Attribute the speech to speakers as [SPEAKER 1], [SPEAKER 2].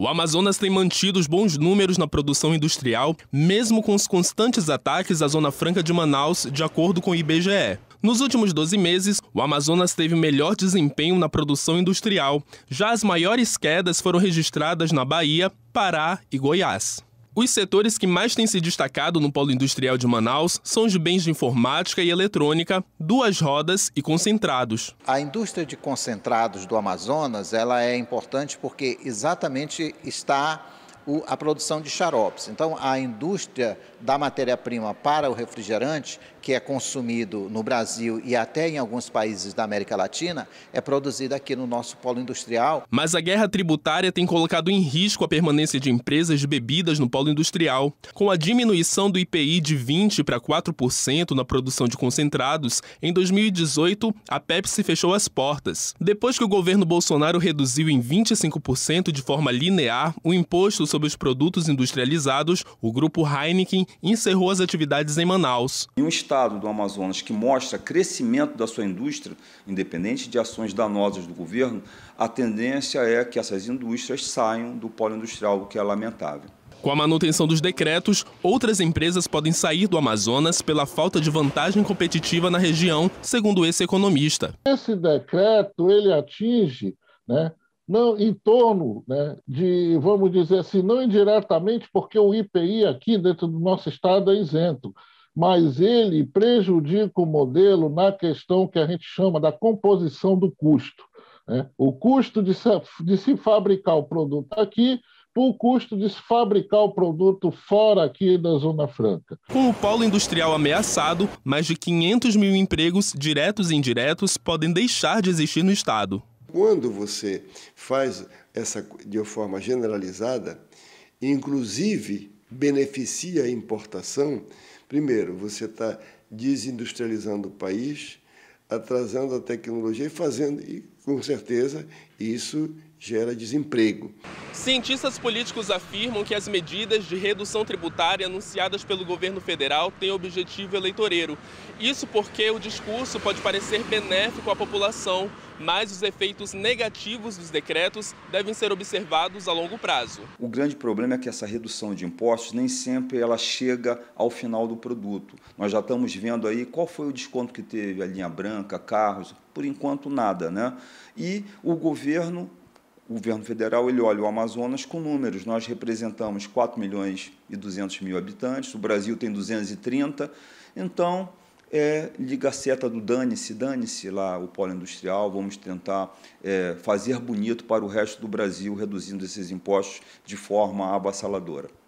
[SPEAKER 1] O Amazonas tem mantido os bons números na produção industrial, mesmo com os constantes ataques à Zona Franca de Manaus, de acordo com o IBGE. Nos últimos 12 meses, o Amazonas teve melhor desempenho na produção industrial. Já as maiores quedas foram registradas na Bahia, Pará e Goiás. Os setores que mais têm se destacado no polo industrial de Manaus são os bens de informática e eletrônica, duas rodas e concentrados.
[SPEAKER 2] A indústria de concentrados do Amazonas ela é importante porque exatamente está o, a produção de xaropes. Então, a indústria da matéria-prima para o refrigerante, que é consumido no Brasil e até em alguns países da América Latina, é produzida aqui no nosso polo industrial.
[SPEAKER 1] Mas a guerra tributária tem colocado em risco a permanência de empresas de bebidas no polo industrial. Com a diminuição do IPI de 20% para 4% na produção de concentrados, em 2018, a Pepsi fechou as portas. Depois que o governo Bolsonaro reduziu em 25% de forma linear o imposto sobre sobre os produtos industrializados, o grupo Heineken encerrou as atividades em Manaus.
[SPEAKER 3] Em um estado do Amazonas que mostra crescimento da sua indústria, independente de ações danosas do governo, a tendência é que essas indústrias saiam do polo industrial, o que é lamentável.
[SPEAKER 1] Com a manutenção dos decretos, outras empresas podem sair do Amazonas pela falta de vantagem competitiva na região, segundo esse economista.
[SPEAKER 4] Esse decreto ele atinge né, não em torno né, de, vamos dizer assim, não indiretamente, porque o IPI aqui dentro do nosso estado é isento, mas ele prejudica o modelo na questão que a gente chama da composição do custo. Né? O custo de se, de se fabricar o produto aqui o custo de se fabricar o produto fora aqui da Zona Franca.
[SPEAKER 1] Com o polo industrial ameaçado, mais de 500 mil empregos, diretos e indiretos, podem deixar de existir no estado.
[SPEAKER 5] Quando você faz essa de uma forma generalizada, inclusive beneficia a importação, primeiro, você está desindustrializando o país, atrasando a tecnologia e fazendo, e com certeza, isso gera desemprego.
[SPEAKER 1] Cientistas políticos afirmam que as medidas de redução tributária anunciadas pelo governo federal têm objetivo eleitoreiro. Isso porque o discurso pode parecer benéfico à população, mas os efeitos negativos dos decretos devem ser observados a longo prazo.
[SPEAKER 3] O grande problema é que essa redução de impostos nem sempre ela chega ao final do produto. Nós já estamos vendo aí qual foi o desconto que teve a linha branca, carros, por enquanto nada, né? E o governo o governo federal ele olha o Amazonas com números. Nós representamos 4 milhões e 200 mil habitantes, o Brasil tem 230, então é, liga a seta do dane-se, dane-se lá o polo industrial, vamos tentar é, fazer bonito para o resto do Brasil, reduzindo esses impostos de forma avassaladora.